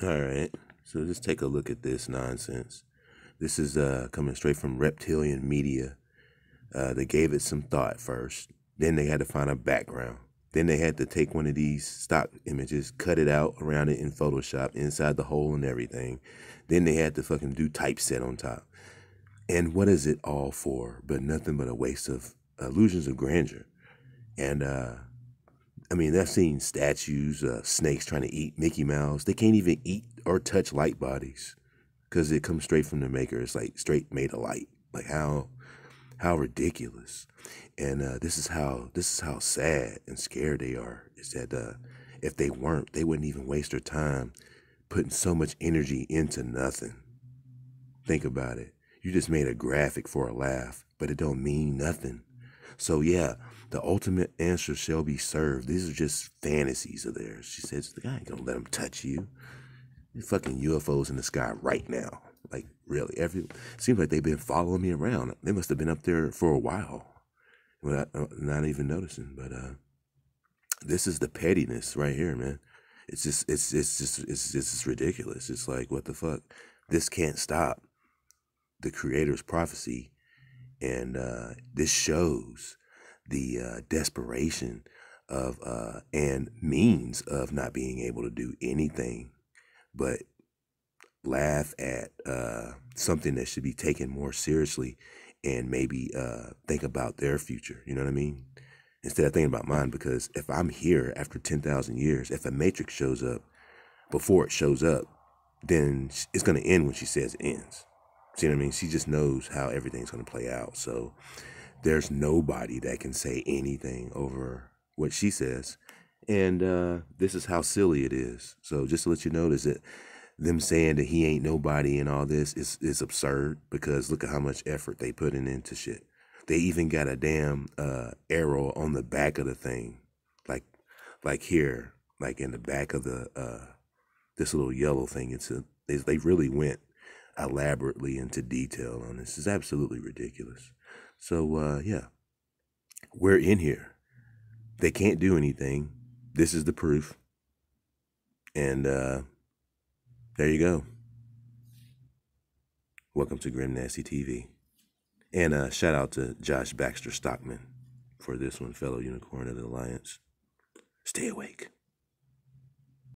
All right. So just take a look at this nonsense. This is uh, coming straight from Reptilian Media. Uh, they gave it some thought first. Then they had to find a background. Then they had to take one of these stock images, cut it out around it in Photoshop, inside the hole and everything. Then they had to fucking do typeset on top. And what is it all for? But nothing but a waste of illusions of grandeur. And uh, I mean, I've seen statues, uh, snakes trying to eat Mickey Mouse. They can't even eat or touch light bodies because it comes straight from the maker. It's like straight made of light. Like how, how ridiculous! And uh, this is how this is how sad and scared they are. Is that uh, if they weren't, they wouldn't even waste their time putting so much energy into nothing. Think about it. You just made a graphic for a laugh, but it don't mean nothing. So yeah, the ultimate answer shall be served. These are just fantasies of theirs. She says, "The guy ain't gonna let him touch you. There's fucking UFOs in the sky right now. Like really, every seems like they've been following me around. They must have been up there for a while, without uh, not even noticing. But uh, this is the pettiness right here, man. It's just, it's, it's just, it's, it's just ridiculous. It's like, what the fuck? This can't stop. The creator's prophecy and uh, this shows the uh, desperation of uh, and means of not being able to do anything but laugh at uh, something that should be taken more seriously and maybe uh, think about their future. You know what I mean? Instead of thinking about mine, because if I'm here after 10,000 years, if a matrix shows up before it shows up, then it's going to end when she says it ends. See what I mean? She just knows how everything's going to play out. So there's nobody that can say anything over what she says. And uh, this is how silly it is. So just to let you know, is that them saying that he ain't nobody and all this is, is absurd because look at how much effort they putting into shit. They even got a damn uh, arrow on the back of the thing, like like here, like in the back of the uh, this little yellow thing. It's a, they really went elaborately into detail on this. is absolutely ridiculous. So, uh, yeah, we're in here. They can't do anything. This is the proof. And uh, there you go. Welcome to Grim Nasty TV. And uh, shout out to Josh Baxter Stockman for this one, fellow unicorn of the Alliance. Stay awake.